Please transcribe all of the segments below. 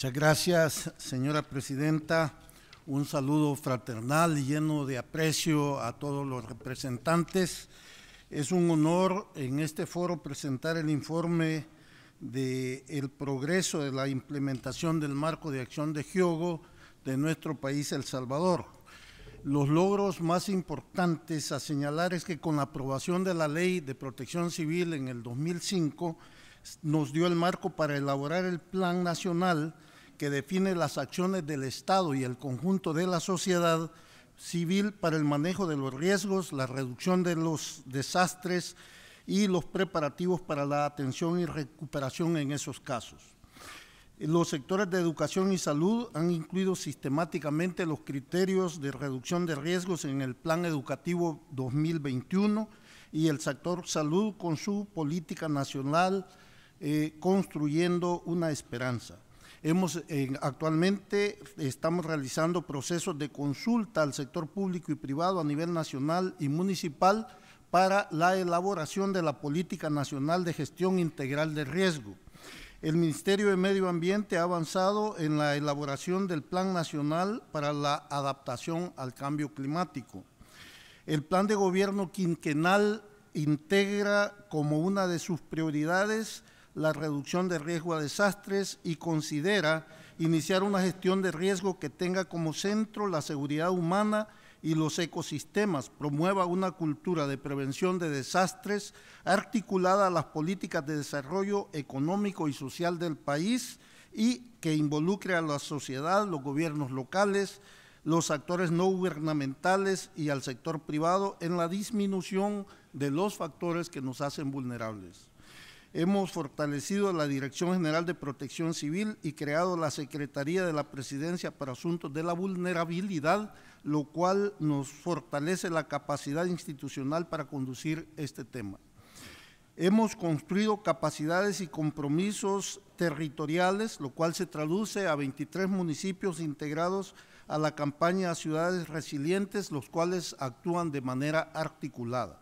Muchas gracias, señora presidenta. Un saludo fraternal lleno de aprecio a todos los representantes. Es un honor en este foro presentar el informe de el progreso de la implementación del marco de acción de GIOGO de nuestro país, El Salvador. Los logros más importantes a señalar es que con la aprobación de la Ley de Protección Civil en el 2005, nos dio el marco para elaborar el Plan Nacional que define las acciones del Estado y el conjunto de la sociedad civil para el manejo de los riesgos, la reducción de los desastres y los preparativos para la atención y recuperación en esos casos. Los sectores de educación y salud han incluido sistemáticamente los criterios de reducción de riesgos en el Plan Educativo 2021 y el sector salud con su política nacional eh, construyendo una esperanza. Hemos, actualmente estamos realizando procesos de consulta al sector público y privado a nivel nacional y municipal para la elaboración de la Política Nacional de Gestión Integral de Riesgo. El Ministerio de Medio Ambiente ha avanzado en la elaboración del Plan Nacional para la Adaptación al Cambio Climático. El Plan de Gobierno Quinquenal integra como una de sus prioridades la reducción de riesgo a desastres y considera iniciar una gestión de riesgo que tenga como centro la seguridad humana y los ecosistemas, promueva una cultura de prevención de desastres articulada a las políticas de desarrollo económico y social del país y que involucre a la sociedad, los gobiernos locales, los actores no gubernamentales y al sector privado en la disminución de los factores que nos hacen vulnerables. Hemos fortalecido la Dirección General de Protección Civil y creado la Secretaría de la Presidencia para Asuntos de la Vulnerabilidad, lo cual nos fortalece la capacidad institucional para conducir este tema. Hemos construido capacidades y compromisos territoriales, lo cual se traduce a 23 municipios integrados a la campaña Ciudades Resilientes, los cuales actúan de manera articulada.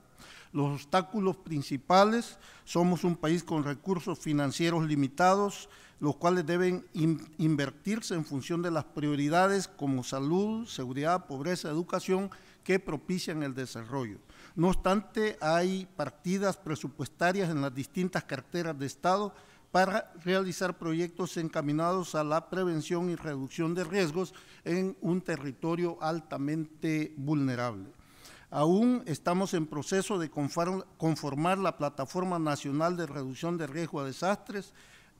Los obstáculos principales, somos un país con recursos financieros limitados, los cuales deben invertirse en función de las prioridades como salud, seguridad, pobreza, educación, que propician el desarrollo. No obstante, hay partidas presupuestarias en las distintas carteras de Estado para realizar proyectos encaminados a la prevención y reducción de riesgos en un territorio altamente vulnerable. Aún estamos en proceso de conformar la Plataforma Nacional de Reducción de Riesgo a Desastres.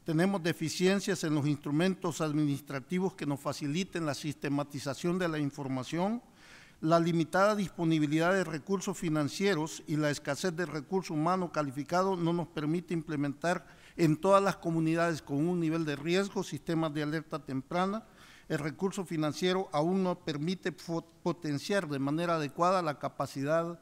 Tenemos deficiencias en los instrumentos administrativos que nos faciliten la sistematización de la información, la limitada disponibilidad de recursos financieros y la escasez de recursos humanos calificados no nos permite implementar en todas las comunidades con un nivel de riesgo sistemas de alerta temprana, el recurso financiero aún no permite potenciar de manera adecuada la capacidad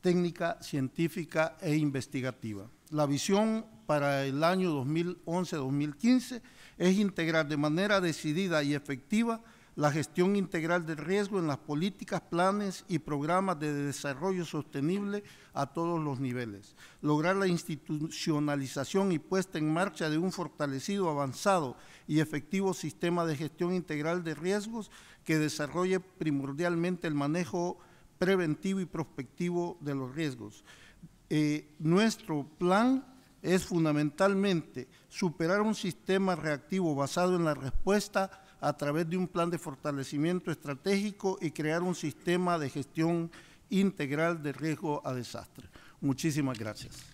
técnica, científica e investigativa. La visión para el año 2011-2015 es integrar de manera decidida y efectiva la gestión integral del riesgo en las políticas, planes y programas de desarrollo sostenible a todos los niveles, lograr la institucionalización y puesta en marcha de un fortalecido, avanzado y efectivo sistema de gestión integral de riesgos que desarrolle primordialmente el manejo preventivo y prospectivo de los riesgos. Eh, nuestro plan es fundamentalmente superar un sistema reactivo basado en la respuesta a través de un plan de fortalecimiento estratégico y crear un sistema de gestión integral de riesgo a desastre. Muchísimas gracias.